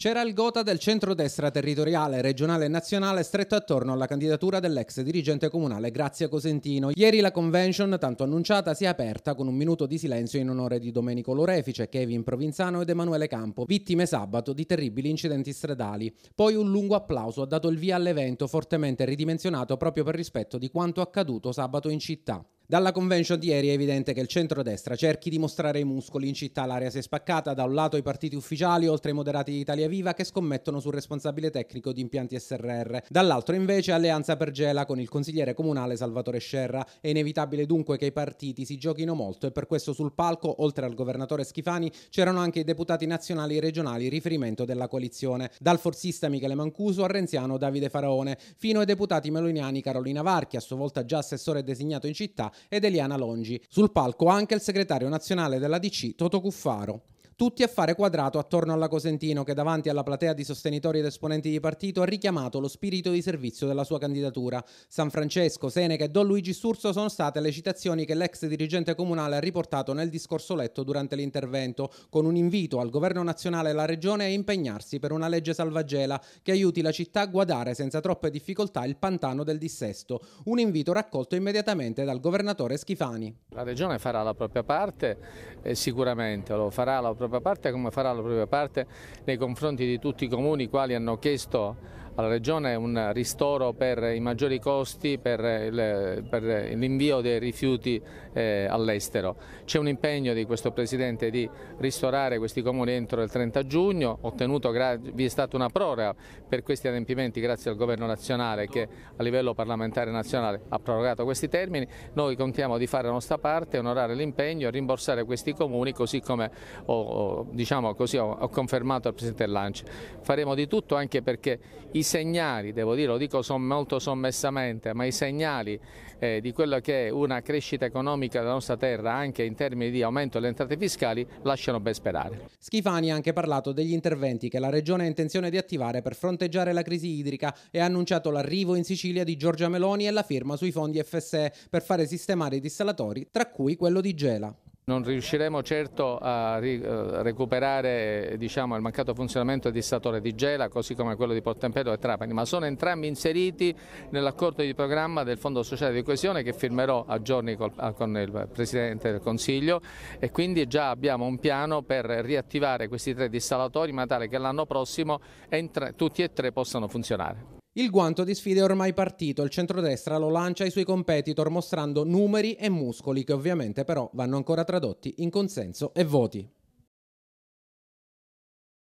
C'era il gota del centrodestra territoriale, regionale e nazionale stretto attorno alla candidatura dell'ex dirigente comunale Grazia Cosentino. Ieri la convention, tanto annunciata, si è aperta con un minuto di silenzio in onore di Domenico Lorefice, Kevin Provinzano ed Emanuele Campo, vittime sabato di terribili incidenti stradali. Poi un lungo applauso ha dato il via all'evento, fortemente ridimensionato proprio per rispetto di quanto accaduto sabato in città. Dalla convention di ieri è evidente che il centrodestra cerchi di mostrare i muscoli. In città l'area si è spaccata, da un lato i partiti ufficiali, oltre ai moderati di Italia Viva, che scommettono sul responsabile tecnico di impianti SRR. Dall'altro invece Alleanza per Gela con il consigliere comunale Salvatore Scerra. È inevitabile dunque che i partiti si giochino molto e per questo sul palco, oltre al governatore Schifani, c'erano anche i deputati nazionali e regionali riferimento della coalizione, dal forzista Michele Mancuso al renziano Davide Faraone, fino ai deputati meloniani Carolina Varchi, a sua volta già assessore designato in città, ed Eliana Longi. Sul palco anche il segretario nazionale della DC Toto Cuffaro tutti a fare quadrato attorno alla Cosentino che davanti alla platea di sostenitori ed esponenti di partito ha richiamato lo spirito di servizio della sua candidatura. San Francesco, Seneca e Don Luigi Sturzo sono state le citazioni che l'ex dirigente comunale ha riportato nel discorso letto durante l'intervento, con un invito al governo nazionale e alla regione a impegnarsi per una legge salvagela che aiuti la città a guardare senza troppe difficoltà il pantano del dissesto. Un invito raccolto immediatamente dal governatore Schifani. La regione farà la propria parte e eh, sicuramente lo farà la propria propria parte come farà la propria parte nei confronti di tutti i comuni i quali hanno chiesto alla Regione un ristoro per i maggiori costi per, l'invio dei rifiuti eh, all'estero. C'è un impegno di questo Presidente di ristorare questi comuni entro il 30 giugno, ottenuto, vi è stata una proroga per questi adempimenti grazie al Governo nazionale che a livello parlamentare nazionale ha prorogato questi termini. Noi contiamo di fare la nostra parte, onorare l'impegno e rimborsare questi comuni così come ho, diciamo così, ho confermato al Presidente Lanci. Faremo di tutto anche perché i segnali, devo dire, lo dico somm molto sommessamente, ma i segnali eh, di quella che è una crescita economica della nostra terra anche in termini di aumento delle entrate fiscali lasciano ben sperare. Schifani ha anche parlato degli interventi che la Regione ha intenzione di attivare per fronteggiare la crisi idrica e ha annunciato l'arrivo in Sicilia di Giorgia Meloni e la firma sui fondi FSE per fare sistemare i dissalatori, tra cui quello di Gela. Non riusciremo certo a eh, recuperare diciamo, il mancato funzionamento di Statore di Gela, così come quello di Portempello e Trapani, ma sono entrambi inseriti nell'accordo di programma del Fondo Sociale di Coesione che firmerò a giorni con il Presidente del Consiglio e quindi già abbiamo un piano per riattivare questi tre dissalatori in modo tale che l'anno prossimo tutti e tre possano funzionare. Il guanto di sfida è ormai partito, il centrodestra lo lancia ai suoi competitor mostrando numeri e muscoli che ovviamente però vanno ancora tradotti in consenso e voti.